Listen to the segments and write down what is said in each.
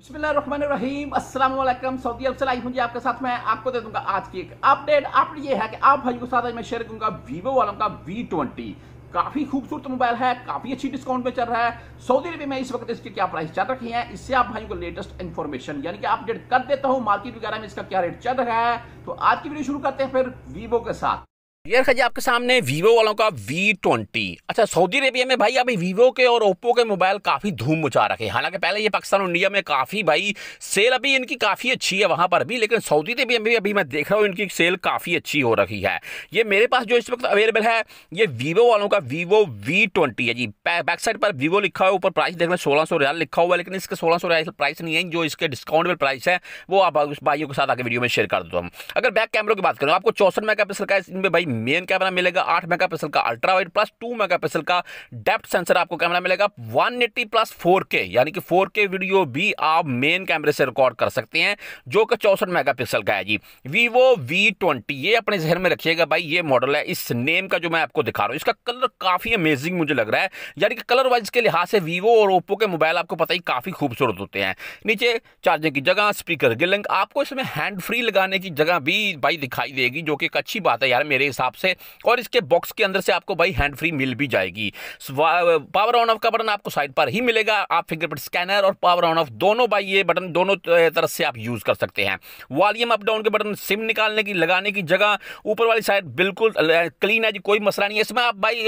अस्सलाम वालेकुम सऊदी अरब से लाइफ हूं जी आपके साथ मैं आपको दे दूंगा आज की एक अपडेट आप ये है कि आप भाई के साथ मैं शेयर करूंगा वीवो वालों का वी ट्वेंटी काफी खूबसूरत मोबाइल है काफी अच्छी डिस्काउंट पे चल रहा है सऊदी अरब में इस वक्त इसकी क्या प्राइस चल रखी है इससे आप भाई को लेटेस्ट इन्फॉर्मेशन यानी कि अपडेट कर देता हूँ मार्केट वगैरह में इसका क्या रेट चल रहा है तो आज की वीडियो शुरू करते हैं फिर वीवो के साथ यार खजी आपके सामने वीवो वालों का वी ट्वेंटी अच्छा सऊदी अरेबिया में भाई अभी वीवो के और ओप्पो के मोबाइल काफ़ी धूम मचा रखे हालांकि पहले ये पाकिस्तान और इंडिया में काफ़ी भाई सेल अभी इनकी काफ़ी अच्छी है वहाँ पर भी लेकिन सऊदी अरेबिया में भी अभी मैं देख रहा हूँ इनकी सेल काफ़ी अच्छी हो रखी है ये मेरे पास जो इस वक्त अवेलेबल है ये वीवो वालों का वीवो वी ट्वेंटी है जी बैक साइड पर वीवो लिखा है ऊपर प्राइस देखना सोलह सौ रियाल लिखा हुआ है लेकिन इसके सोलह सौ रियाल प्राइस नहीं है जो इसके डिस्काउंटेबल प्राइस है वो आप भाइयों के साथ आगे वीडियो में शेयर कर दो हम अगर बैक कैमरों की बात करें आपको चौसठ मेगा पिक्सल का इसमें भाई मेन कैमरा मिलेगा आठ मेगा पिक्सल का ultra wide plus two megapixel का डेप्थ सेंसर आपको कैमरा मिलेगा वन एट्टी प्लस फोर के यानी कि फोर के वीडियो भी आप मेन कैमरे से रिकॉर्ड कर सकते हैं जो कि चौसठ मेगा पिक्सल का है जी वीवो वी ट्वेंटी ये अपने जहन में रखिएगा भाई ये मॉडल है इस नेम का जो मैं आपको दिखा रहा हूँ इसका कलर काफ़ी अमेजिंग मुझे लग रहा है यानी कि कलर वाइज के लिहाज से वीवो और ओप्पो के मोबाइल आपको पता ही काफ़ी खूबसूरत होते हैं नीचे चार्जिंग की जगह स्पीकर गिलंग आपको इसमें हैंड फ्री लगाने की जगह भी भाई दिखाई देगी जो कि एक अच्छी बात है यार मेरे हिसाब से और इसके बॉक्स के अंदर से आपको भाई हैंड फ्री मिल भी जाएगी पावर ऑन ऑफ का बटन आपको साइड पर ही मिलेगा आप फिंगरप्रिंट स्कैनर और पावर ऑन ऑफ दोनों भाई ये बटन दोनों तरफ से आप यूज़ कर सकते हैं वॉल्यूम अप डाउन के बटन सिम निकालने की लगाने की जगह ऊपर वाली साइड बिल्कुल क्लीन है जी कोई मसला नहीं है इसमें आप भाई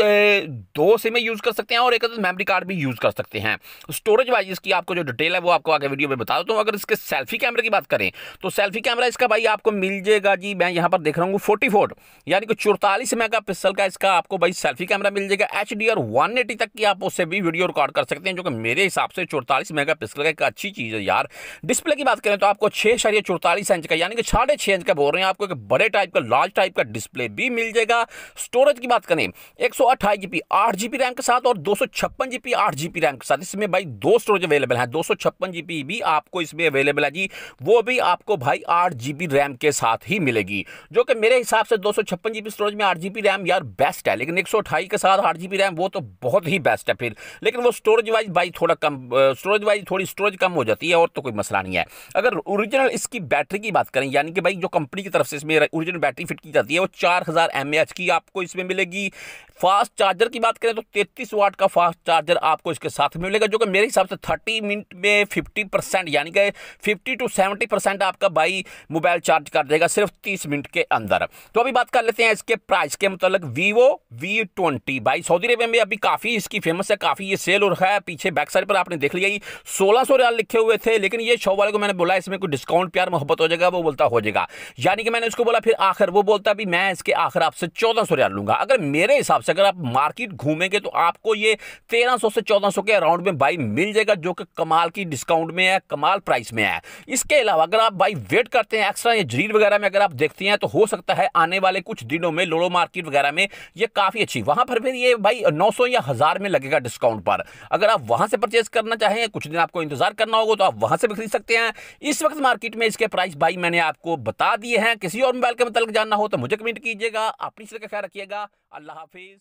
दो सिमें यूज़ कर सकते हैं और एक मेमरी कार्ड भी यूज़ कर सकते हैं स्टोरेज वाइज इसकी आपको जो डिटेल है वो आपको आगे वीडियो में बता दो तो अगर इसके सेल्फी कैमरे की बात करें तो सेल्फी कैमरा इसका भाई आपको मिल जाएगा जी मैं यहां पर देख रहा हूँ फोर्टी यानी कि चौतालीस मेगा पिक्सल का इसका आपको भाई सेल्फी कैमरा मिल जाएगा एच डी और वन एटी तक की आप उससे भी वीडियो रिकॉर्ड कर सकते हैं जो कि मेरे हिसाब से चौतालीस मेगा पिक्सल का एक अच्छी चीज़ है यार डिस्प्ले की बात करें तो आपको छः शरीय चौतालीस इंच का यानी कि साढ़े छः इंच का बोल रहे हैं आपको एक बड़े टाइप का लार्ज टाइप का डिस्प्ले भी मिल जाएगा स्टोरेज की बात करें एक सौ अट्ठाईस जी आठ जी बी रैम के साथ और दो सौ छप्पन जी आठ जी बी रैम के साथ इसमें भाई दो स्टोरेज अवेलेबल है दो सौ छप्पन जी पी भी आपको इसमें अवेलेबल है जी वो भी आपको भाई आठ जी बी रैम के साथ ही मिलेगी जो कि मेरे हिसाब से दो सौ छप्पन जी स्टोरेज में आठ जी रैम यार बेस्ट है लेकिन एक के साथ आठ जी रैम वो तो बहुत ही बेस्ट है फिर लेकिन वो स्टोरेज वाइज बाई थोड़ा कम स्टोरेज वाइज थोड़ी स्टोरेज कम हो जाती है और तो कोई मसला नहीं है अगर ओरिजिनल इसकी बैटरी की बात करें यानी कि भाई जो कंपनी की तरफ से इसमें ओरिजिनल बैटरी फिट की जाती है वो चार हज़ार की आपको इसमें मिलेगी फास्ट चार्जर की बात करें तो 33 वाट का फास्ट चार्जर आपको इसके साथ मिलेगा जो कि मेरे हिसाब से 30 मिनट में 50 परसेंट यानी कि 50 टू 70 परसेंट आपका बाई मोबाइल चार्ज कर देगा सिर्फ 30 मिनट के अंदर तो अभी बात कर लेते हैं इसके प्राइस के मतलब वीवो वी ट्वेंटी भाई सऊदी अरेबिया में अभी काफ़ी इसकी फेमस है काफ़ी ये सेल और है पीछे बैक साइड पर आपने देख लिया सोलह सौ रियाल लिखे हुए थे लेकिन ये शो वाले को मैंने बोला इसमें कोई डिस्काउंट प्यार मोहब्बत हो जाएगा वो बोलता हो जाएगा यानी कि मैंने उसको बोला फिर आखिर वो बोलता भी मैं इसके आखिर आपसे चौदह सौ रियाल लूंगा अगर मेरे हिसाब से अगर आप मार्केट घूमेंगे तो आपको ये 1300 से 1400 के अराउंड में बाई मिल जाएगा जो कि कमाल की डिस्काउंट में है कमाल प्राइस में है इसके अलावा अगर आप बाई वेट करते हैं एक्स्ट्रा या जरीर वगैरह में अगर आप देखते हैं तो हो सकता है आने वाले कुछ दिनों में लोड़ो मार्केट वगैरह में ये काफ़ी अच्छी वहाँ पर फिर ये भाई नौ या हज़ार में लगेगा डिस्काउंट पर अगर आप वहाँ से परचेज करना चाहें कुछ दिन आपको इंतजार करना होगा तो आप वहाँ से भी खरीद सकते हैं इस वक्त मार्केट में इसके प्राइस बाई मैंने आपको बता दिए हैं किसी और मोबाइल के मतलब जानना हो तो मुझे कमेंट कीजिएगा अपनी से ख्याल रखिएगा अल्लाह हाफिज़